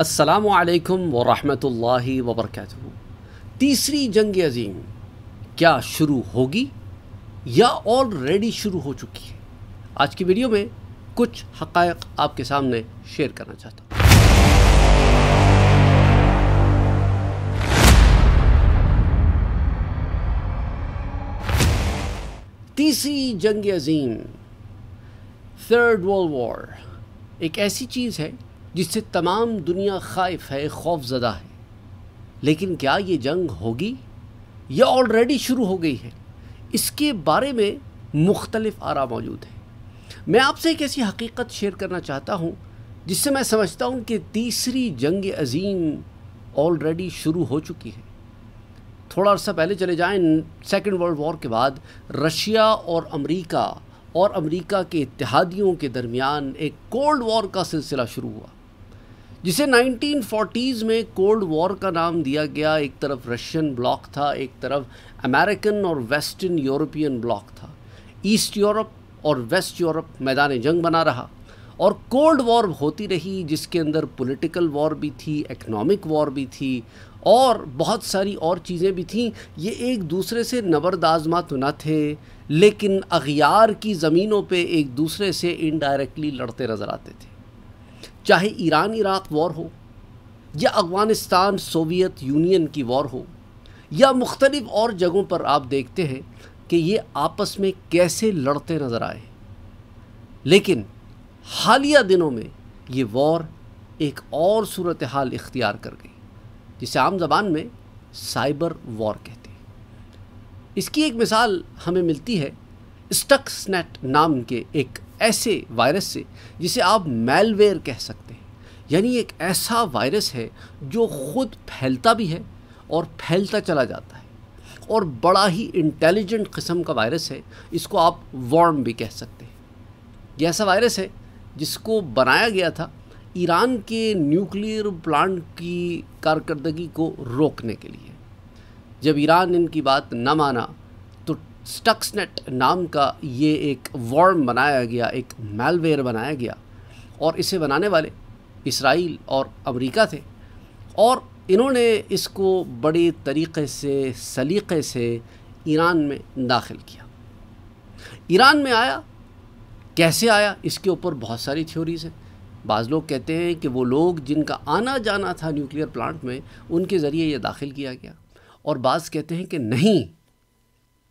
असलकम वरहि वबरक तीसरी जंग अजीम क्या शुरू होगी या ऑलरेडी शुरू हो चुकी है आज की वीडियो में कुछ हक़ आपके सामने शेयर करना चाहता हूँ तीसरी जंग अजीम थर्ड वर्ल्ड वॉर एक ऐसी चीज़ है जिससे तमाम दुनिया खाइफ है खौफजदा है लेकिन क्या ये जंग होगी या ऑलरेडी शुरू हो गई है इसके बारे में मुख्तलिफ आरा मौजूद है मैं आपसे एक ऐसी हकीकत शेयर करना चाहता हूँ जिससे मैं समझता हूँ कि तीसरी जंग अजीम ऑलरेडी शुरू हो चुकी है थोड़ा अर्सा पहले चले जाएं सेकेंड वर्ल्ड वॉर के बाद रशिया और अमेरिका और अमेरिका के इतिहादियों के दरमियान एक कोल्ड वॉर का सिलसिला शुरू हुआ जिसे 1940s में कोल्ड वॉर का नाम दिया गया एक तरफ रशियन ब्लॉक था एक तरफ अमेरिकन और वेस्टर्न यूरोपियन ब्लॉक था ईस्ट यूरोप और वेस्ट यूरोप मैदान जंग बना रहा और कोल्ड वॉर होती रही जिसके अंदर पॉलिटिकल वॉर भी थी इकोनॉमिक वॉर भी थी और बहुत सारी और चीज़ें भी थीं ये एक दूसरे से नबरदाजमा तो न थे लेकिन अगियार की ज़मीनों पे एक दूसरे से इनडायरेक्टली लड़ते नज़र आते थे चाहे ईरान इराक वॉर हो या अफ़गानिस्तान सोवियत यूनियन की वॉर हो या मुख्तलिफ़ और जगहों पर आप देखते हैं कि ये आपस में कैसे लड़ते नज़र आए लेकिन हालिया दिनों में ये वॉर एक और सूरत हाल इख्तियार कर गई जिसे आम जबान में साइबर वॉर कहते हैं इसकी एक मिसाल हमें मिलती है स्टक्सनेट नाम के एक ऐसे वायरस से जिसे आप मेलवेयर कह सकते हैं यानी एक ऐसा वायरस है जो खुद फैलता भी है और फैलता चला जाता है और बड़ा ही इंटेलिजेंट किस्म का वायरस है इसको आप वॉर्म भी कह सकते हैं ये ऐसा वायरस है जिसको बनाया गया था ईरान के न्यूक्लियर प्लांट की कारकर्दगी को रोकने के लिए जब ईरान इनकी बात न माना स्टक्सनेट नाम का ये एक वॉर्म बनाया गया एक मेलवेयर बनाया गया और इसे बनाने वाले इसराइल और अमेरिका थे और इन्होंने इसको बड़े तरीक़े से सलीक़े से ईरान में दाखिल किया ईरान में आया कैसे आया इसके ऊपर बहुत सारी थ्योरीज़ हैं बाज़ लोग कहते हैं कि वो लोग जिनका आना जाना था न्यूक्लियर प्लांट में उनके ज़रिए यह दाखिल किया गया और बाज़ कहते हैं कि नहीं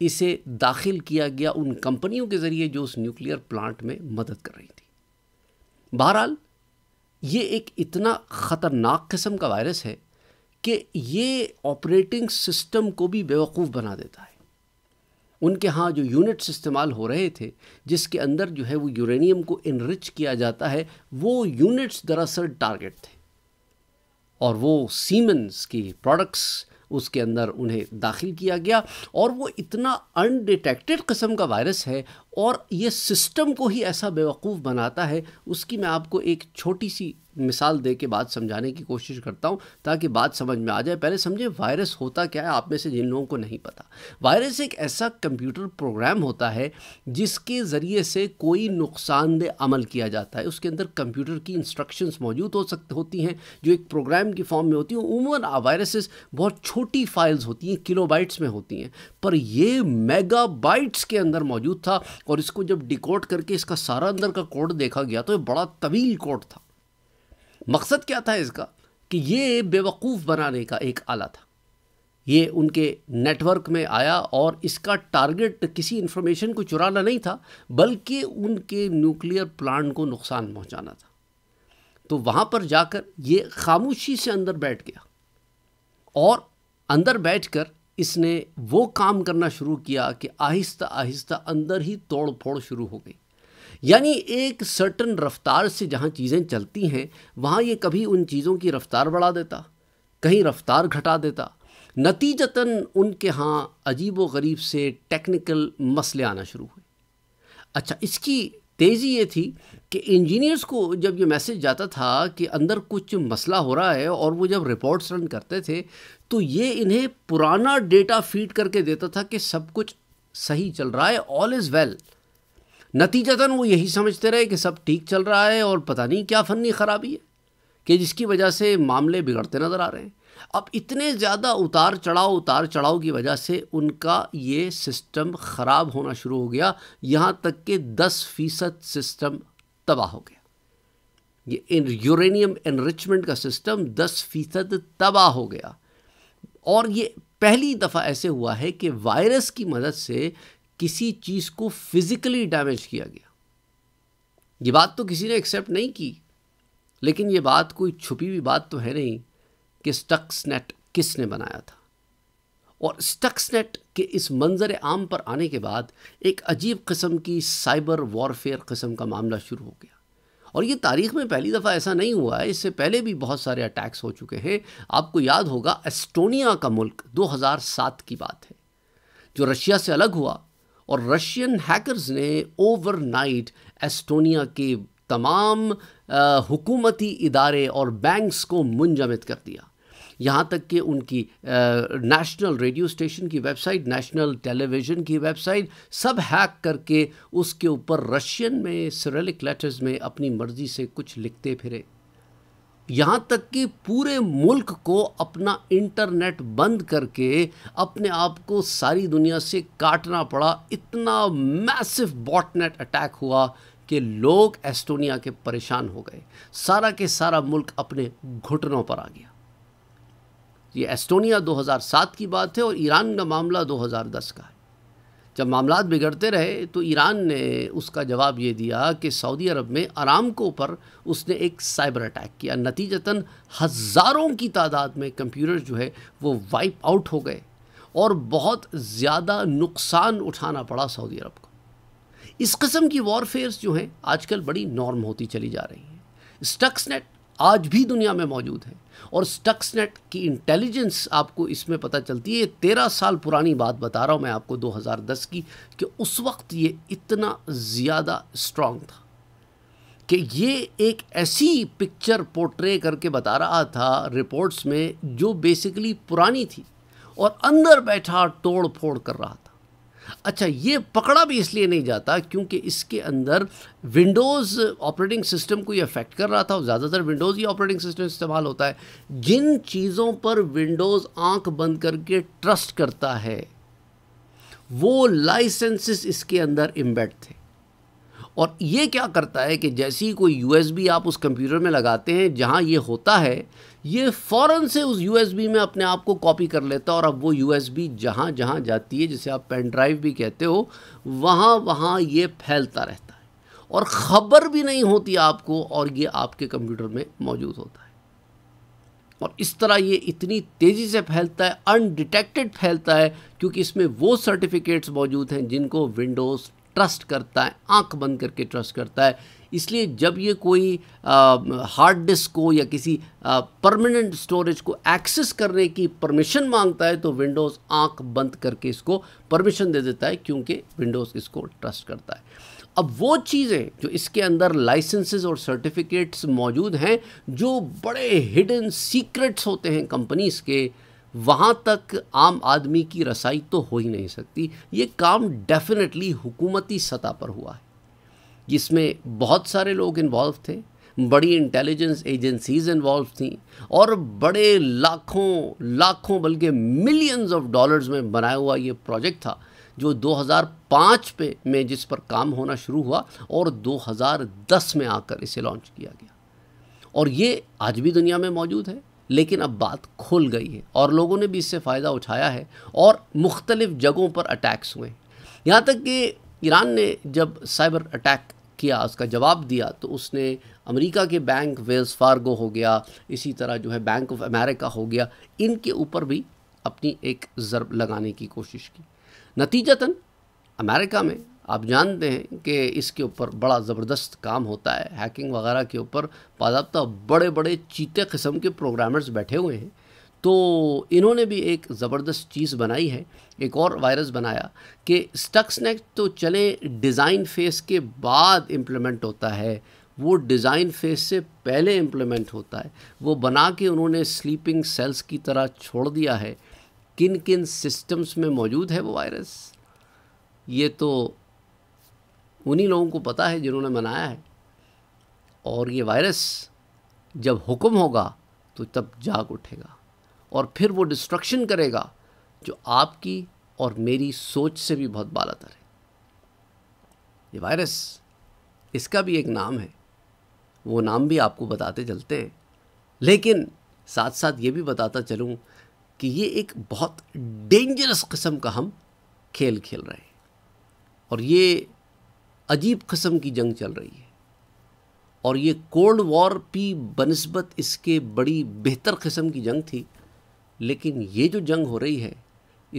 इसे दाखिल किया गया उन कंपनियों के ज़रिए जो उस न्यूक्लियर प्लांट में मदद कर रही थी बहरहाल ये एक इतना ख़तरनाक किस्म का वायरस है कि ये ऑपरेटिंग सिस्टम को भी बेवकूफ़ बना देता है उनके यहाँ जो यूनिट्स इस्तेमाल हो रहे थे जिसके अंदर जो है वो यूरेनियम को इनरिच किया जाता है वो यूनिट्स दरअसल टारगेट थे और वो सीमेंस की प्रोडक्ट्स उसके अंदर उन्हें दाखिल किया गया और वो इतना अनडिटेक्टेड किस्म का वायरस है और ये सिस्टम को ही ऐसा बेवकूफ़ बनाता है उसकी मैं आपको एक छोटी सी मिसाल दे के बात समझाने की कोशिश करता हूँ ताकि बात समझ में आ जाए पहले समझे वायरस होता क्या है आप में से जिन लोगों को नहीं पता वायरस एक ऐसा कंप्यूटर प्रोग्राम होता है जिसके ज़रिए से कोई नुकसानदेह अमल किया जाता है उसके अंदर कंप्यूटर की इंस्ट्रक्शंस मौजूद हो सकती होती हैं जो एक प्रोग्राम की फॉर्म में होती हैं उमूमन वायरसेस बहुत छोटी फाइल्स होती हैं किलोबाइट्स में होती हैं पर यह मेगाबाइट्स के अंदर मौजूद था और इसको जब डिकोड करके इसका सारा अंदर का कोड देखा गया तो ये बड़ा तवील कोड था मकसद क्या था इसका कि ये बेवकूफ़ बनाने का एक आला था ये उनके नेटवर्क में आया और इसका टारगेट किसी इन्फॉर्मेशन को चुराना नहीं था बल्कि उनके न्यूक्लियर प्लांट को नुकसान पहुंचाना था तो वहाँ पर जाकर ये खामोशी से अंदर बैठ गया और अंदर बैठकर इसने वो काम करना शुरू किया कि आहिस्ता आहिस्ता अंदर ही तोड़ फोड़ शुरू हो गई यानी एक सर्टन रफ्तार से जहाँ चीज़ें चलती हैं वहाँ ये कभी उन चीज़ों की रफ्तार बढ़ा देता कहीं रफ्तार घटा देता नतीजतन उनके यहाँ अजीब व गरीब से टेक्निकल मसले आना शुरू हुए अच्छा इसकी तेज़ी ये थी कि इंजीनियर्स को जब ये मैसेज जाता था कि अंदर कुछ मसला हो रहा है और वो जब रिपोर्ट्स रन करते थे तो ये इन्हें पुराना डेटा फीड करके देता था कि सब कुछ सही चल रहा है ऑल इज़ वेल नतीजतन वो यही समझते रहे कि सब ठीक चल रहा है और पता नहीं क्या फनी ख़राबी है कि जिसकी वजह से मामले बिगड़ते नज़र आ रहे हैं अब इतने ज़्यादा उतार चढ़ाव उतार चढ़ाव की वजह से उनका ये सिस्टम ख़राब होना शुरू हो गया यहाँ तक कि दस फीसद सिस्टम तबाह हो गया ये यूरेनियम एनरिचमेंट का सिस्टम दस फीसद तबाह हो गया और ये पहली दफ़ा ऐसे हुआ है कि वायरस की मदद से किसी चीज़ को फिज़िकली डैमेज किया गया ये बात तो किसी ने एक्सेप्ट नहीं की लेकिन ये बात कोई छुपी हुई बात तो है नहीं कि स्टक्सनेट किसने बनाया था और स्टक्सनेट के इस मंजर आम पर आने के बाद एक अजीब किस्म की साइबर वॉरफेयर किस्म का मामला शुरू हो गया और ये तारीख़ में पहली दफ़ा ऐसा नहीं हुआ है इससे पहले भी बहुत सारे अटैक्स हो चुके हैं आपको याद होगा एस्टोनिया का मुल्क 2007 की बात है जो रशिया से अलग हुआ और रशियन हैकर्स ने ओवरनाइट एस्टोनिया के तमाम आ, हुकूमती इदारे और बैंक्स को मुंजमद कर दिया यहाँ तक कि उनकी नेशनल रेडियो स्टेशन की वेबसाइट नेशनल टेलीविज़न की वेबसाइट सब हैक करके उसके ऊपर रशियन में सरेलिक लेटर्स में अपनी मर्ज़ी से कुछ लिखते फिरे यहाँ तक कि पूरे मुल्क को अपना इंटरनेट बंद करके अपने आप को सारी दुनिया से काटना पड़ा इतना मैसिव बॉटनेट अटैक हुआ कि लोग एस्टोनिया के परेशान हो गए सारा के सारा मुल्क अपने घुटनों पर आ गया ये एस्टोनिया 2007 की बात है और ईरान का मामला 2010 का है जब मामला बिगड़ते रहे तो ईरान ने उसका जवाब ये दिया कि सऊदी अरब में आरामको पर उसने एक साइबर अटैक किया नतीजतन हज़ारों की तादाद में कंप्यूटर जो है वो वाइप आउट हो गए और बहुत ज़्यादा नुकसान उठाना पड़ा सऊदी अरब को इस कस्म की वॉरफेयर्स जो हैं आजकल बड़ी नॉर्म होती चली जा रही हैं स्टक्सनेट आज भी दुनिया में मौजूद है और स्टक्सनेट की इंटेलिजेंस आपको इसमें पता चलती है तेरह साल पुरानी बात बता रहा हूँ मैं आपको 2010 की कि उस वक्त ये इतना ज़्यादा स्ट्रांग था कि ये एक ऐसी पिक्चर पोर्ट्रे करके बता रहा था रिपोर्ट्स में जो बेसिकली पुरानी थी और अंदर बैठा तोड़ फोड़ कर रहा था अच्छा ये पकड़ा भी इसलिए नहीं जाता क्योंकि इसके अंदर विंडोज़ ऑपरेटिंग सिस्टम को ये अफेक्ट कर रहा था और ज़्यादातर विंडोज़ ही ऑपरेटिंग सिस्टम इस्तेमाल होता है जिन चीज़ों पर विंडोज़ आंख बंद करके ट्रस्ट करता है वो लाइसेंसेस इसके अंदर इम्बेड थे और ये क्या करता है कि जैसे ही कोई यू आप उस कंप्यूटर में लगाते हैं जहाँ ये होता है ये फ़ौर से उस यू में अपने आप को कॉपी कर लेता है और अब वो यू एस बी जहाँ जहाँ जाती है जिसे आप पेन ड्राइव भी कहते हो वहाँ वहाँ ये फैलता रहता है और ख़बर भी नहीं होती आपको और ये आपके कंप्यूटर में मौजूद होता है और इस तरह ये इतनी तेज़ी से फैलता है अनडिटेक्टेड फैलता है क्योंकि इसमें वो सर्टिफिकेट्स मौजूद हैं जिनको विंडोज़ ट्रस्ट करता है आंख बंद करके ट्रस्ट करता है इसलिए जब ये कोई हार्ड डिस्क को या किसी परमानेंट स्टोरेज को एक्सेस करने की परमिशन मांगता है तो विंडोज़ आंख बंद करके इसको परमिशन दे देता है क्योंकि विंडोज़ इसको ट्रस्ट करता है अब वो चीज़ें जो इसके अंदर लाइसेंसेस और सर्टिफिकेट्स मौजूद हैं जो बड़े हिडन सीक्रेट्स होते हैं कंपनीज़ के वहाँ तक आम आदमी की रसाई तो हो ही नहीं सकती ये काम डेफिनेटली हुकूमती सतह पर हुआ है जिसमें बहुत सारे लोग इन्वॉल्व थे बड़ी इंटेलिजेंस एजेंसीज इन्वॉल्व थी और बड़े लाखों लाखों बल्कि मिलियंस ऑफ डॉलर्स में बनाया हुआ ये प्रोजेक्ट था जो 2005 पे में जिस पर काम होना शुरू हुआ और 2010 में आकर इसे लॉन्च किया गया और ये आज भी दुनिया में मौजूद है लेकिन अब बात खुल गई है और लोगों ने भी इससे फ़ायदा उठाया है और मुख्तलिफ़ जगहों पर अटैक्स हुए यहाँ तक कि ईरान ने जब साइबर अटैक किया उसका जवाब दिया तो उसने अमेरिका के बैंक वेल्स फार्गो हो गया इसी तरह जो है बैंक ऑफ अमेरिका हो गया इनके ऊपर भी अपनी एक ज़रब लगाने की कोशिश की नतीजतन अमेरिका में आप जानते हैं कि इसके ऊपर बड़ा ज़बरदस्त काम होता है हैकिंग वगैरह के ऊपर बाबा बड़े बड़े चीते किस्म के प्रोग्रामर्स बैठे हुए हैं तो इन्होंने भी एक ज़बरदस्त चीज़ बनाई है एक और वायरस बनाया कि स्टक्सनेक तो चले डिज़ाइन फेस के बाद इम्प्लीमेंट होता है वो डिज़ाइन फेस से पहले इम्प्लीमेंट होता है वो बना के उन्होंने स्लीपिंग सेल्स की तरह छोड़ दिया है किन किन सिस्टम्स में मौजूद है वो वायरस ये तो उन्हीं लोगों को पता है जिन्होंने मनाया है और ये वायरस जब हुक्म होगा तो तब जाग उठेगा और फिर वो डिस्ट्रक्शन करेगा जो आपकी और मेरी सोच से भी बहुत बालातर है ये वायरस इसका भी एक नाम है वो नाम भी आपको बताते चलते हैं लेकिन साथ साथ ये भी बताता चलूँ कि ये एक बहुत डेंजरस किस्म का हम खेल खेल रहे हैं और ये अजीब कस्म की जंग चल रही है और ये कोल्ड वॉर भी बनस्बत इसके बड़ी बेहतर कस्म की जंग थी लेकिन ये जो जंग हो रही है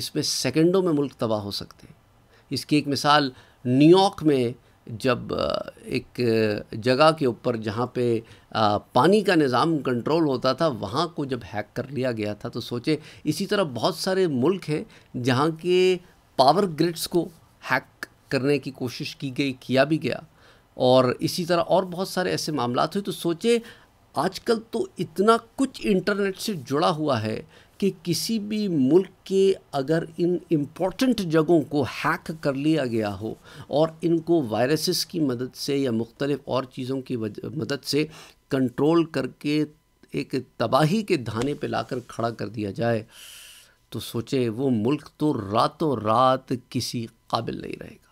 इसमें सेकेंडों में मुल्क तबाह हो सकते हैं इसकी एक मिसाल न्यूयॉर्क में जब एक जगह के ऊपर जहाँ पे पानी का निज़ाम कंट्रोल होता था वहाँ को जब हैक कर लिया गया था तो सोचे इसी तरह बहुत सारे मुल्क हैं जहाँ के पावर ग्रिड्स को हैक करने की कोशिश की गई किया भी गया और इसी तरह और बहुत सारे ऐसे मामला हुए तो सोचे आजकल तो इतना कुछ इंटरनेट से जुड़ा हुआ है कि किसी भी मुल्क के अगर इन इम्पॉर्टेंट जगहों को हैक कर लिया गया हो और इनको वायरसेस की मदद से या मुख्तलिफ़ और चीज़ों की मदद से कंट्रोल करके एक तबाही के धाने पे लाकर खड़ा कर दिया जाए तो सोचे वो मुल्क तो रातों रात किसी काबिल नहीं रहेगा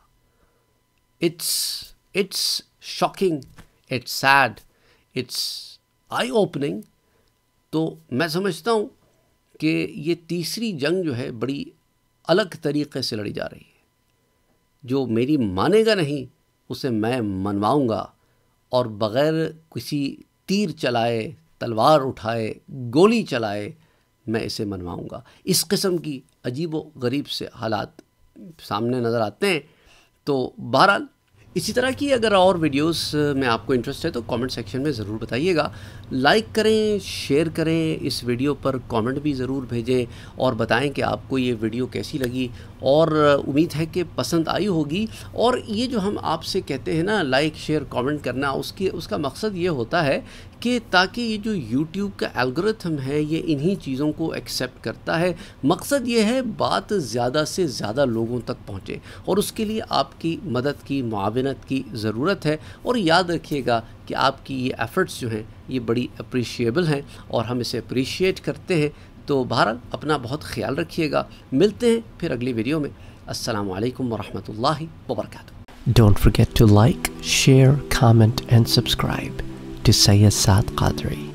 It's it's shocking, it's sad, it's I opening तो मैं समझता हूँ कि ये तीसरी जंग जो है बड़ी अलग तरीके से लड़ी जा रही है जो मेरी मानेगा नहीं उसे मैं मनवाऊँगा और बग़ैर किसी तीर चलाए तलवार उठाए गोली चलाए मैं इसे मनवाऊँगा इस किस्म की अजीब व गरीब से हालात सामने नज़र आते हैं तो बहरहाल इसी तरह की अगर और वीडियोस में आपको इंटरेस्ट है तो कमेंट सेक्शन में ज़रूर बताइएगा लाइक करें शेयर करें इस वीडियो पर कमेंट भी ज़रूर भेजें और बताएं कि आपको ये वीडियो कैसी लगी और उम्मीद है कि पसंद आई होगी और ये जो हम आपसे कहते हैं ना लाइक शेयर कमेंट करना उसकी उसका मकसद ये होता है कि ताकि ये जो यूट्यूब का एल्गोरिथम है ये इन्हीं चीज़ों को एक्सेप्ट करता है मकसद ये है बात ज़्यादा से ज़्यादा लोगों तक पहुँचे और उसके लिए आपकी मदद की मुआवनत की ज़रूरत है और याद रखिएगा कि आपकी ये एफ़र्ट्स जो हैं ये बड़ी अप्रिशिएबल हैं और हम इसे अप्रिशिएट करते हैं तो भारत अपना बहुत ख्याल रखिएगा मिलते हैं फिर अगली वीडियो में असल वरहमल वबरक don't forget to like share comment and subscribe to a Saad Qadri.